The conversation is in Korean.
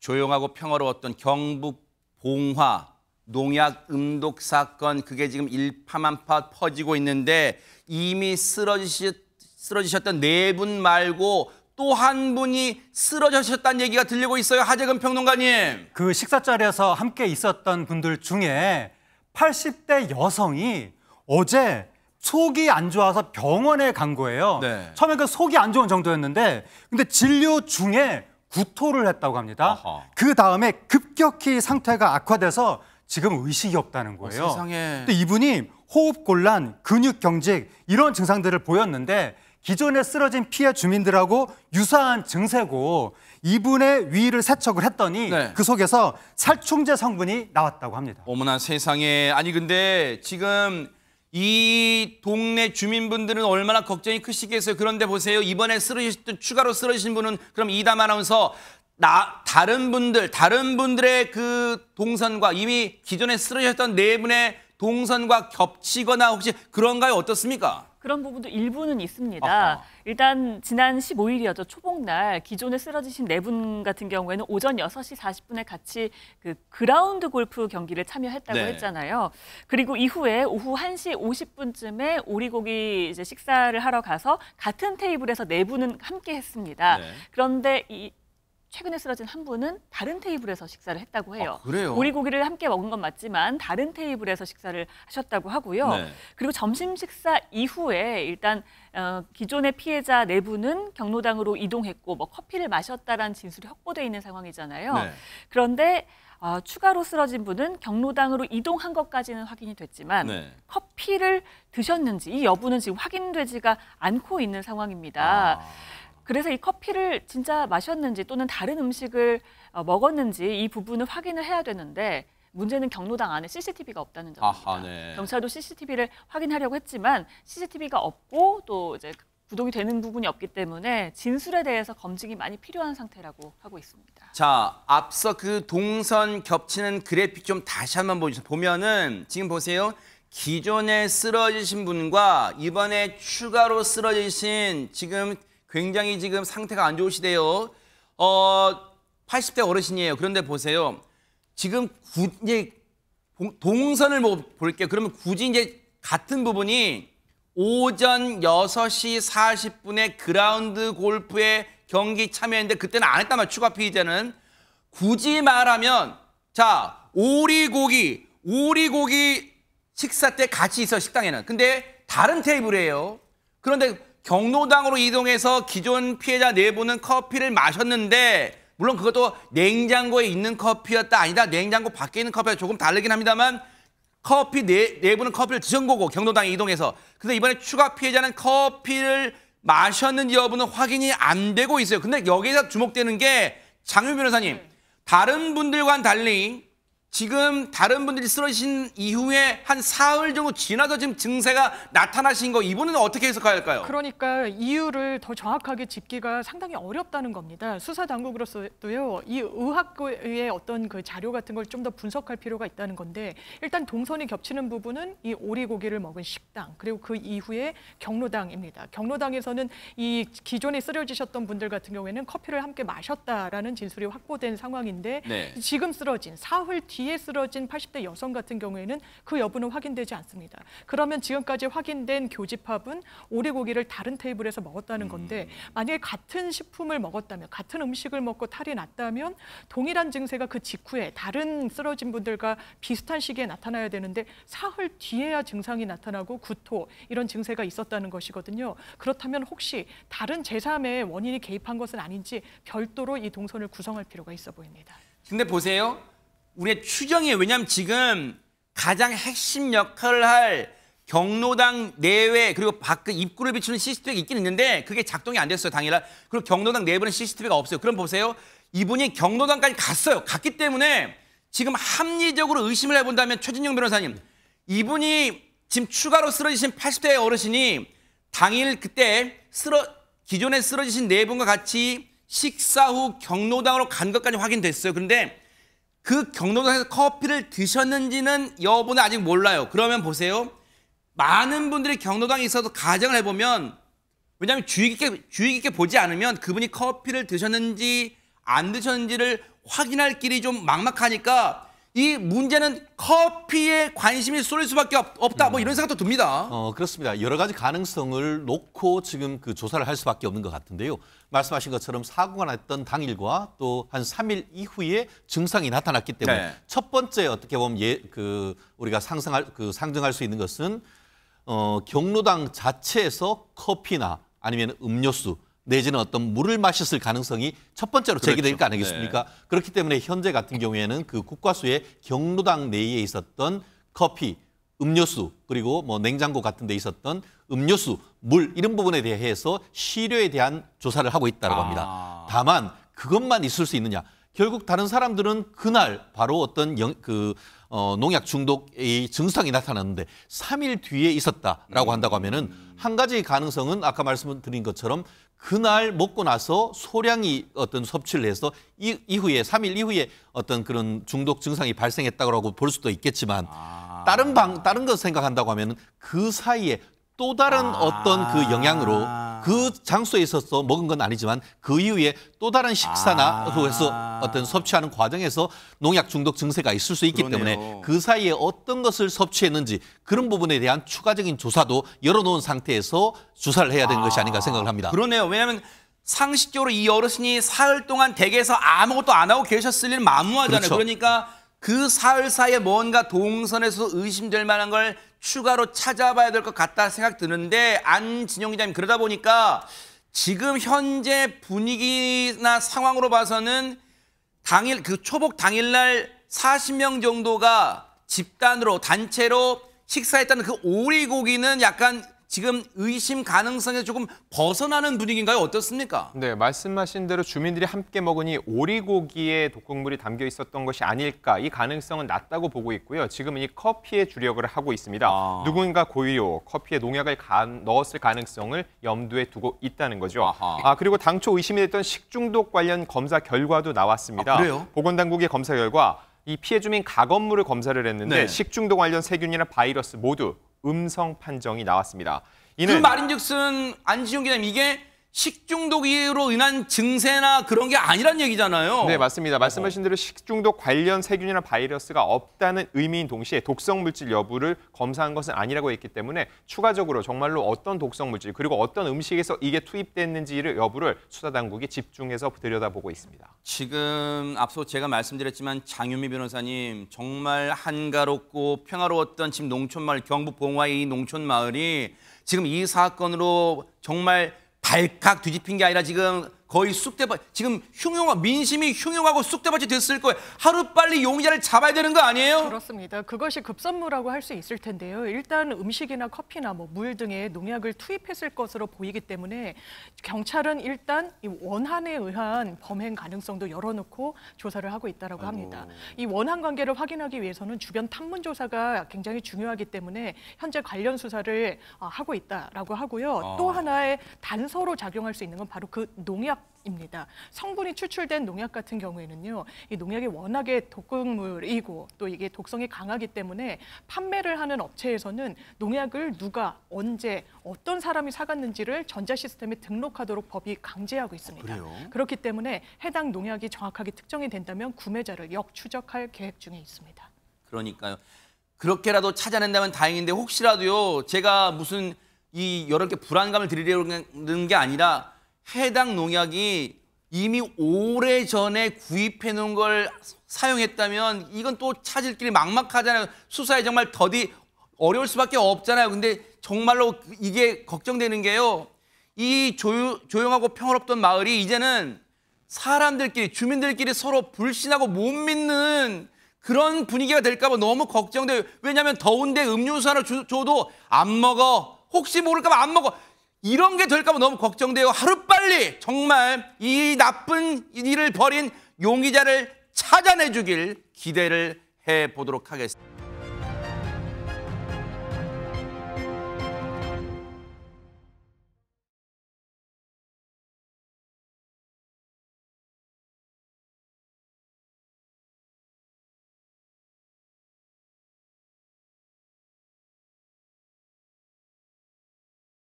조용하고 평화로웠던 경북 봉화 농약 음독 사건 그게 지금 일파만파 퍼지고 있는데 이미 쓰러지셨, 쓰러지셨던 네 분 말고 또 한 분이 쓰러지셨다는 얘기가 들리고 있어요. 하재근 평론가님. 그 식사 자리에서 함께 있었던 분들 중에 80대 여성이 어제 속이 안 좋아서 병원에 간 거예요. 네. 처음에 그 속이 안 좋은 정도였는데 근데 진료 중에 구토를 했다고 합니다. 그 다음에 급격히 상태가 악화돼서 지금 의식이 없다는 어, 거예요. 어, 세상에. 또 이분이 호흡 곤란, 근육 경직 이런 증상들을 보였는데 기존에 쓰러진 피해 주민들하고 유사한 증세고 이분의 위를 세척을 했더니 네. 그 속에서 살충제 성분이 나왔다고 합니다. 어머나 세상에 아니 근데 지금 이 동네 주민분들은 얼마나 걱정이 크시겠어요. 그런데 보세요. 이번에 쓰러지신, 추가로 쓰러지신 분은 그럼 이담 아나운서, 나, 다른 분들, 다른 분들의 그 동선과 이미 기존에 쓰러졌던 네 분의 동선과 겹치거나 혹시 그런가요? 어떻습니까? 그런 부분도 일부는 있습니다. 아하. 일단 지난 15일이었죠. 초복날 기존에 쓰러지신 네 분 같은 경우에는 오전 6시 40분에 같이 그 그라운드 골프 경기를 참여했다고 네. 했잖아요. 그리고 이후에 오후 1시 50분쯤에 오리고기 이제 식사를 하러 가서 같은 테이블에서 네 분은 함께 했습니다. 네. 그런데 이 최근에 쓰러진 한 분은 다른 테이블에서 식사를 했다고 해요. 아, 그래요? 오리고기를 함께 먹은 건 맞지만 다른 테이블에서 식사를 하셨다고 하고요. 네. 그리고 점심 식사 이후에 일단 어, 기존의 피해자 내부는 네 경로당으로 이동했고 뭐 커피를 마셨다라는 진술이 확보돼 있는 상황이잖아요. 네. 그런데 어, 추가로 쓰러진 분은 경로당으로 이동한 것까지는 확인이 됐지만 네. 커피를 드셨는지 이 여부는 지금 확인되지가 않고 있는 상황입니다. 아... 그래서 이 커피를 진짜 마셨는지 또는 다른 음식을 어, 먹었는지 이 부분을 확인을 해야 되는데 문제는 경로당 안에 CCTV가 없다는 점입니다. 네. 경찰도 CCTV를 확인하려고 했지만 CCTV가 없고 또 이제 구동이 되는 부분이 없기 때문에 진술에 대해서 검증이 많이 필요한 상태라고 하고 있습니다. 자, 앞서 그 동선 겹치는 그래픽 좀 다시 한번 보여주 보면은 지금 보세요. 기존에 쓰러지신 분과 이번에 추가로 쓰러지신 지금 굉장히 지금 상태가 안 좋으시대요. 어, 80대 어르신이에요. 그런데 보세요. 지금 구, 이제 동선을 뭐 볼게요. 그러면 굳이 이제 같은 부분이 오전 6시 40분에 그라운드 골프에 경기 참여했는데 그때는 안 했단 말이야. 추가 피의자는. 굳이 말하면 자 오리고기 오리고기 식사 때 같이 있어 식당에는. 근데 다른 테이블이에요. 그런데 경로당으로 이동해서 기존 피해자 내부는 커피를 마셨는데 물론 그것도 냉장고에 있는 커피였다 아니다 냉장고 밖에 있는 커피와 조금 다르긴 합니다만 커피 내, 내부는 커피를 드신 거고 경로당에 이동해서 근데 이번에 추가 피해자는 커피를 마셨는지 여부는 확인이 안 되고 있어요 근데 여기서 에 주목되는 게 장윤 변호사님 네. 다른 분들과는 달리 지금 다른 분들이 쓰러진 이후에 한 사흘 정도 지나서 지금 증세가 나타나신 거 이분은 어떻게 해석해야 할까요? 그러니까 이유를 더 정확하게 짚기가 상당히 어렵다는 겁니다. 수사 당국으로서도요. 이 의학의 어떤 그 자료 같은 걸 좀 더 분석할 필요가 있다는 건데 일단 동선이 겹치는 부분은 이 오리고기를 먹은 식당 그리고 그 이후에 경로당입니다. 경로당에서는 이 기존에 쓰러지셨던 분들 같은 경우에는 커피를 함께 마셨다라는 진술이 확보된 상황인데 네. 지금 쓰러진 사흘 뒤 뒤에 쓰러진 80대 여성 같은 경우에는 그 여부는 확인되지 않습니다. 그러면 지금까지 확인된 교집합은 오리고기를 다른 테이블에서 먹었다는 음. 건데 만약에 같은 식품을 먹었다면 같은 음식을 먹고 탈이 났다면 동일한 증세가 그 직후에 다른 쓰러진 분들과 비슷한 시기에 나타나야 되는데 사흘 뒤에야 증상이 나타나고 구토 이런 증세가 있었다는 것이거든요. 그렇다면 혹시 다른 제3의 원인이 개입한 것은 아닌지 별도로 이 동선을 구성할 필요가 있어 보입니다. 근데 보세요. 우리의 추정이에요. 왜냐하면 지금 가장 핵심 역할을 할 경로당 내외 그리고 밖에 입구를 비추는 CCTV가 있긴 있는데 그게 작동이 안 됐어요. 당일날. 그리고 경로당 내부는 CCTV가 없어요. 그럼 보세요. 이분이 경로당까지 갔어요. 갔기 때문에 지금 합리적으로 의심을 해본다면 최진영 변호사님 이분이 지금 추가로 쓰러지신 80대 어르신이 당일 그때 쓰러 기존에 쓰러지신 네 분과 같이 식사 후 경로당으로 간 것까지 확인됐어요. 그런데 그 경로당에서 커피를 드셨는지는 여분은 아직 몰라요. 그러면 보세요. 많은 분들이 경로당에 있어서 가정을 해보면 왜냐면 주의 깊게, 주의 깊게 보지 않으면 그분이 커피를 드셨는지 안 드셨는지를 확인할 길이 좀 막막하니까 이 문제는 커피에 관심이 쏠릴 수밖에 없, 다뭐 이런 생각도 듭니다. 어, 그렇습니다. 여러 가지 가능성을 놓고 지금 그 조사를 할 수밖에 없는 것 같은데요. 말씀하신 것처럼 사고가 났던 당일과 또 한 3일 이후에 증상이 나타났기 때문에 네. 첫 번째 어떻게 보면 예, 그 우리가 상상할 그 상정할 수 있는 것은 어, 경로당 자체에서 커피나 아니면 음료수 내지는 어떤 물을 마셨을 가능성이 첫 번째로 제기될 거 그렇죠. 아니겠습니까? 네. 그렇기 때문에 현재 같은 경우에는 그 국과수의 경로당 내에 있었던 커피, 음료수 그리고 뭐 냉장고 같은 데 있었던 음료수, 물 이런 부분에 대해서 시료에 대한 조사를 하고 있다고 합니다. 아. 다만 그것만 있을 수 있느냐? 결국 다른 사람들은 그날 바로 어떤 영, 그 어, 농약 중독의 증상이 나타났는데 3일 뒤에 있었다라고 음. 한다고 하면은 한 가지 가능성은 아까 말씀드린 것처럼 그날 먹고 나서 소량이 어떤 섭취를 해서 이, 이후에 3일 이후에 어떤 그런 중독 증상이 발생했다고 볼 수도 있겠지만 아... 다른 방 다른 것 생각한다고 하면 그 사이에 또 다른 아 어떤 그 영향으로 그 장소에 있어서 먹은 건 아니지만 그 이후에 또 다른 식사나 그래서 아 어떤 섭취하는 과정에서 농약 중독 증세가 있을 수 있기 그러네요. 때문에 그 사이에 어떤 것을 섭취했는지 그런 부분에 대한 추가적인 조사도 열어놓은 상태에서 주사를 해야 되는 아 것이 아닌가 생각을 합니다. 그러네요. 왜냐하면 상식적으로 이 어르신이 사흘 동안 댁에서 아무것도 안 하고 계셨을 일 만무하잖아요. 그렇죠. 그러니까 그 사흘 사이에 뭔가 동선에서 의심될 만한 걸 추가로 찾아봐야 될 것 같다 생각 드는데 안진영 기자님 그러다 보니까 지금 현재 분위기나 상황으로 봐서는 당일 그 초복 당일날 40명 정도가 집단으로 단체로 식사했다는 그 오리고기는 약간 지금 의심 가능성에 조금 벗어나는 분위기인가요? 어떻습니까? 네, 말씀하신 대로 주민들이 함께 먹으니 오리고기에 독극물이 담겨 있었던 것이 아닐까 이 가능성은 낮다고 보고 있고요. 지금은 이 커피에 주력을 하고 있습니다. 아. 누군가 고의로 커피에 농약을 간, 넣었을 가능성을 염두에 두고 있다는 거죠. 아하. 아 그리고 당초 의심이 됐던 식중독 관련 검사 결과도 나왔습니다. 아, 보건당국의 검사 결과 이 피해 주민 가건물을 검사를 했는데 네. 식중독 관련 세균이나 바이러스 모두 음성 판정이 나왔습니다. 이는 그 말인즉슨 안지용 기자님 이게 식중독으로 이 인한 증세나 그런 게 아니란 얘기잖아요. 네, 맞습니다. 말씀하신 대로 식중독 관련 세균이나 바이러스가 없다는 의미인 동시에 독성 물질 여부를 검사한 것은 아니라고 했기 때문에 추가적으로 정말로 어떤 독성 물질 그리고 어떤 음식에서 이게 투입됐는지를 여부를 수사 당국이 집중해서 들여다보고 있습니다. 지금 앞서 제가 말씀드렸지만 장윤미 변호사님 정말 한가롭고 평화로웠던 지금 농촌 마을 경북 봉화의 이 농촌 마을이 지금 이 사건으로 정말 발칵 뒤집힌 게 아니라 지금 거의 쑥대밭 지금 흉흉한 민심이 흉흉하고 쑥대밭이 됐을 거예요. 하루빨리 용의자를 잡아야 되는 거 아니에요? 그렇습니다. 그것이 급선무라고 할 수 있을 텐데요. 일단 음식이나 커피나 뭐 물 등의 농약을 투입했을 것으로 보이기 때문에 경찰은 일단 이 원한에 의한 범행 가능성도 열어놓고 조사를 하고 있다라고 합니다. 이 원한 관계를 확인하기 위해서는 주변 탐문 조사가 굉장히 중요하기 때문에 현재 관련 수사를 어, 하고 있다라고 하고요. 아. 또 하나의 단서로 작용할 수 있는 건 바로 그 농약 농약 입니다. 성분이 추출된 농약 같은 경우에는요, 이 농약이 워낙에 독극물이고 또 이게 독성이 강하기 때문에 판매를 하는 업체에서는 농약을 누가 언제 어떤 사람이 사갔는지를 전자 시스템에 등록하도록 법이 강제하고 있습니다. 아, 그렇기 때문에 해당 농약이 정확하게 특정이 된다면 구매자를 역추적할 계획 중에 있습니다. 그러니까요. 그렇게라도 찾아낸다면 다행인데 혹시라도요, 제가 무슨 이 여러 개 불안감을 드리려는 게 아니라 해당 농약이 이미 오래 전에 구입해 놓은 걸 사용했다면 이건 또 찾을 길이 막막하잖아요. 수사에 정말 더디 어려울 수밖에 없잖아요. 근데 정말로 이게 걱정되는 게요. 이 조유, 조용하고 평화롭던 마을이 이제는 사람들끼리 주민들끼리 서로 불신하고 못 믿는 그런 분위기가 될까 봐 너무 걱정돼요. 왜냐하면 더운데 음료수 하나 줘도 안 먹어. 혹시 모를까 봐 안 먹어. 이런 게 될까 봐 너무 걱정돼요. 하루빨리 정말 이 나쁜 일을 벌인 용의자를 찾아내 주길 기대를 해 보도록 하겠습니다.